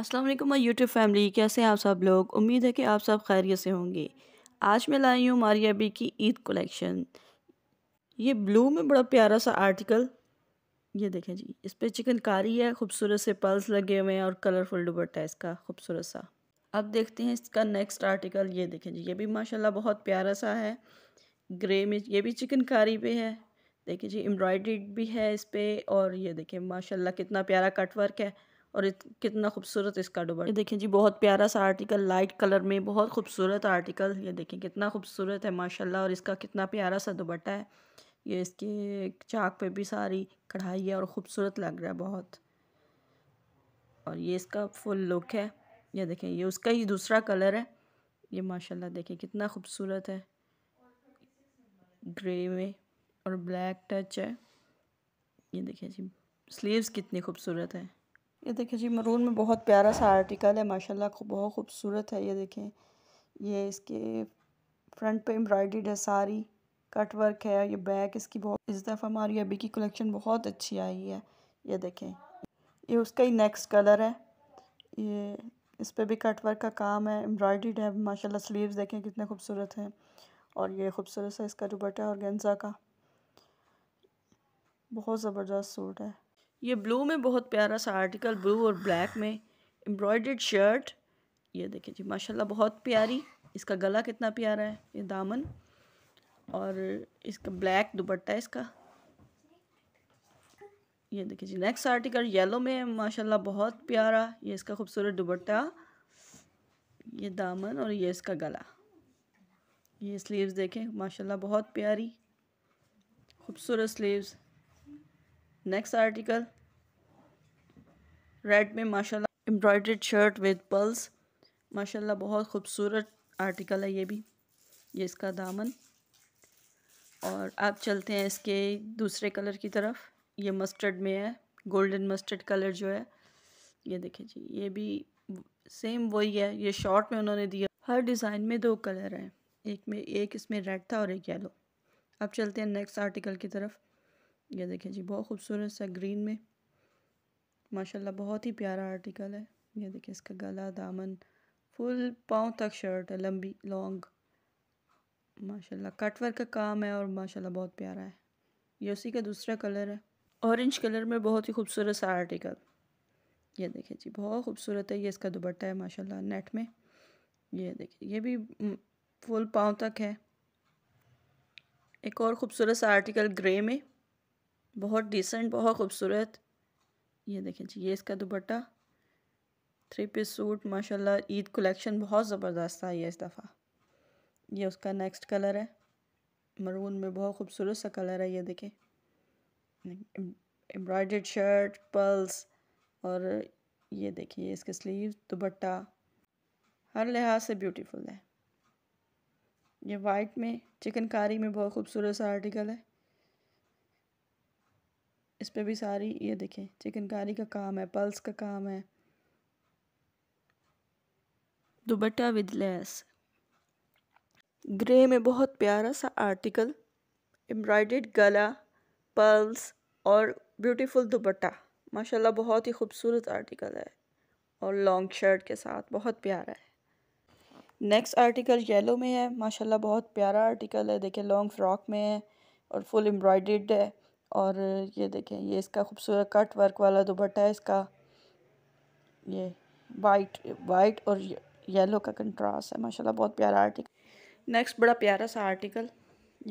अस्सलाम वालेकुम my YouTube family कैसे हैं आप सब लोग उम्मीद है कि आप सब खैरियत से होंगे आज मैं लाई हूँ मारिया बी की ईद कलेक्शन ये ब्लू में बड़ा प्यारा सा आर्टिकल ये देखें जी इस पर चिकनकारी है खूबसूरत से पल्स लगे हुए हैं और कलरफुल दुपट्टा इसका खूबसूरत सा अब देखते हैं इसका नेक्स्ट आर्टिकल ये देखें जी ये भी माशाल्लाह बहुत प्यारा सा है ग्रे में ये भी चिकनकारी पे है देखिए जी एम्ब्रॉयड्री भी है इस पर और ये देखें माशाल्लाह कितना प्यारा कटवर्क है और इत, कितना खूबसूरत इसका दुबट्टा ये जी बहुत प्यारा सा आर्टिकल लाइट कलर में बहुत खूबसूरत आर्टिकल ये देखें कितना खूबसूरत है माशाल्लाह और इसका कितना प्यारा सा दुबट्टा है ये इसके चाक पे भी सारी कढ़ाई है और ख़ूबसूरत लग रहा है बहुत और ये इसका फुल लुक है ये देखें ये उसका ही दूसरा कलर है ये माशा देखें कितना खूबसूरत है ग्रे में और ब्लैक टच है ये देखें जी स्लीव्स कितनी खूबसूरत है ये देखें जी मरून में बहुत प्यारा सा आर्टिकल है माशाल्लाह बहुत खूबसूरत है ये देखें ये इसके फ्रंट पे एम्ब्रॉयड है सारी कट वर्क है ये बैक इसकी बहुत इस दफ़ा हमारी अभी की कलेक्शन बहुत अच्छी आई है ये देखें ये उसका ही नेक्स्ट कलर है ये इस पर भी कट वर्क का काम है एम्ब्रॉयड है माशा स्लीव देखें कितने खूबसूरत हैं और ये खूबसूरत सा इसका जो बटा और गेंजा का बहुत ज़बरदस्त सूट है ये ब्लू में बहुत प्यारा सा आर्टिकल ब्लू और ब्लैक में एम्ब्रॉयड शर्ट ये देखिए जी माशाल्लाह बहुत प्यारी इसका गला कितना प्यारा है ये दामन और इसका ब्लैक दुपट्टा इसका ये देखिए जी नेक्स्ट आर्टिकल येलो में माशाल्लाह बहुत प्यारा ये इसका खूबसूरत दुपट्टा ये दामन और ये इसका गला ये स्लीव्स देखें माशाल्लाह बहुत प्यारी खूबसूरत स्लीव्स नेक्स्ट आर्टिकल रेड में माशाल्लाह एम्ब्रॉयड्रेड शर्ट विद पल्स माशाल्लाह बहुत खूबसूरत आर्टिकल है ये भी ये इसका दामन और आप चलते हैं इसके दूसरे कलर की तरफ ये मस्टर्ड में है गोल्डन मस्टर्ड कलर जो है ये देखिए जी ये भी सेम वही है ये शॉर्ट में उन्होंने दिया हर डिज़ाइन में दो कलर हैं एक में एक इसमें रेड था और एक येलो अब चलते हैं नेक्स्ट आर्टिकल की तरफ ये देखें जी बहुत खूबसूरत सा ग्रीन में माशाल्लाह बहुत ही प्यारा आर्टिकल है ये देखें इसका गला दामन फुल पाँव तक शर्ट है लंबी लॉन्ग माशाल्लाह कटवर का काम है और माशाल्लाह बहुत प्यारा है ये उसी का दूसरा कलर है ऑरेंज कलर में बहुत ही खूबसूरत सा आर्टिकल ये देखें जी बहुत खूबसूरत है ये इसका दुपट्टा है माशा नेट में ये देखिए ये भी फुल पाँव तक है एक और ख़ूबसूरत सा आर्टिकल ग्रे में बहुत डिसेंट बहुत खूबसूरत ये देखें जी ये इसका दुपट्टा थ्री पीस सूट माशाल्लाह ईद कलेक्शन बहुत ज़बरदस्त था ये इस दफ़ा ये उसका नेक्स्ट कलर है मरून में बहुत खूबसूरत सा कलर है ये देखें एम्ब्रॉयड शर्ट पल्स और ये देखिए इसके स्लीव दुपट्टा हर लिहाज से ब्यूटीफुल है ये वाइट में चिकनकारी में बहुत खूबसूरत सा आर्टिकल है इस पर भी सारी ये देखें चिकनकारी का काम है पल्स का काम है दुबट्टा विद लेस ग्रे में बहुत प्यारा सा आर्टिकल एम्ब्रॉयड गला पल्स और ब्यूटीफुल दुपट्टा माशाल्लाह बहुत ही खूबसूरत आर्टिकल है और लॉन्ग शर्ट के साथ बहुत प्यारा है नेक्स्ट आर्टिकल येलो में है माशाल्लाह बहुत प्यारा आर्टिकल है देखिए लॉन्ग फ्रॉक में है और फुल एम्ब्रॉयड है और ये देखें ये इसका खूबसूरत कट वर्क वाला दुपट्टा है इसका ये वाइट वाइट और येलो का कंट्रास्ट है माशाल्लाह बहुत प्यारा आर्टिकल नेक्स्ट बड़ा प्यारा सा आर्टिकल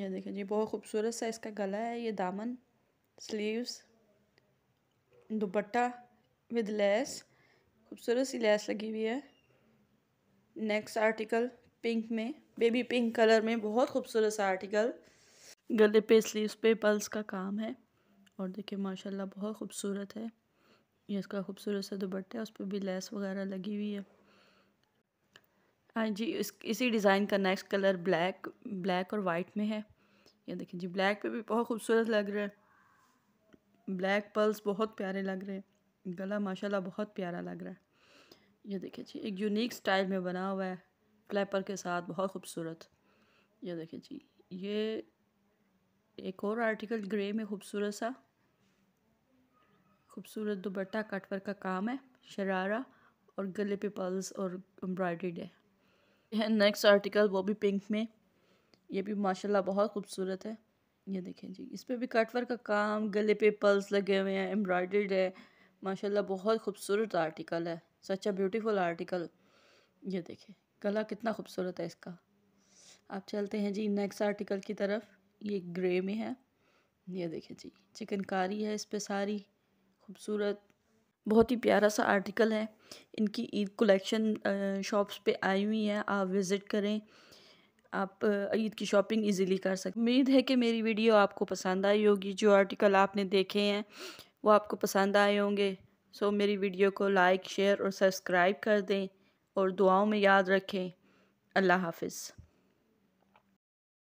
ये देखें जी बहुत खूबसूरत सा इसका गला है ये दामन स्लीव्स दुपट्टा विद लेस खूबसूरत सी लेस लगी हुई है नेक्स्ट आर्टिकल पिंक में बेबी पिंक कलर में बहुत खूबसूरत सा आर्टिकल गले पे स्लीव्स पे पल्स का काम है और देखिए माशाल्लाह बहुत खूबसूरत है ये इसका खूबसूरत सा दुपट्टा है उस पर भी लेस वगैरह लगी हुई है हाँ जी इस इसी डिज़ाइन का नेक्स्ट कलर ब्लैक ब्लैक और वाइट में है ये देखिए जी ब्लैक पे भी बहुत खूबसूरत लग रहा है ब्लैक पल्स बहुत प्यारे लग रहे हैं गला माशाल्लाह बहुत प्यारा लग रहा है ये देखिए जी एक यूनिक स्टाइल में बना हुआ है फ्लैपर के साथ बहुत खूबसूरत ये देखिए जी ये एक और आर्टिकल ग्रे में खूबसूरत सा खूबसूरत दुपट्टा कटवर का काम है शरारा और गले पे पल्स और एम्ब्रॉयड है नेक्स्ट आर्टिकल वो भी पिंक में ये भी माशाल्लाह बहुत खूबसूरत है ये देखें जी इस पर भी कटवर का काम गले पे पल्स लगे हुए हैं एम्ब्रॉयड है माशाल्लाह बहुत खूबसूरत आर्टिकल है सच अ ब्यूटीफुल आर्टिकल ये देखें गला कितना खूबसूरत है इसका आप चलते हैं जी नेक्स्ट आर्टिकल की तरफ ये ग्रे में है ये देखिए जी चिकनकारी है इस पर सारी खूबसूरत बहुत ही प्यारा सा आर्टिकल है इनकी ईद कलेक्शन शॉप्स पे आई हुई है आप विज़िट करें आप ईद की शॉपिंग इजीली कर सकते उम्मीद है कि मेरी वीडियो आपको पसंद आई होगी जो आर्टिकल आपने देखे हैं वो आपको पसंद आए होंगे सो मेरी वीडियो को लाइक शेयर और सब्सक्राइब कर दें और दुआओं में याद रखें अल्लाह हाफिज़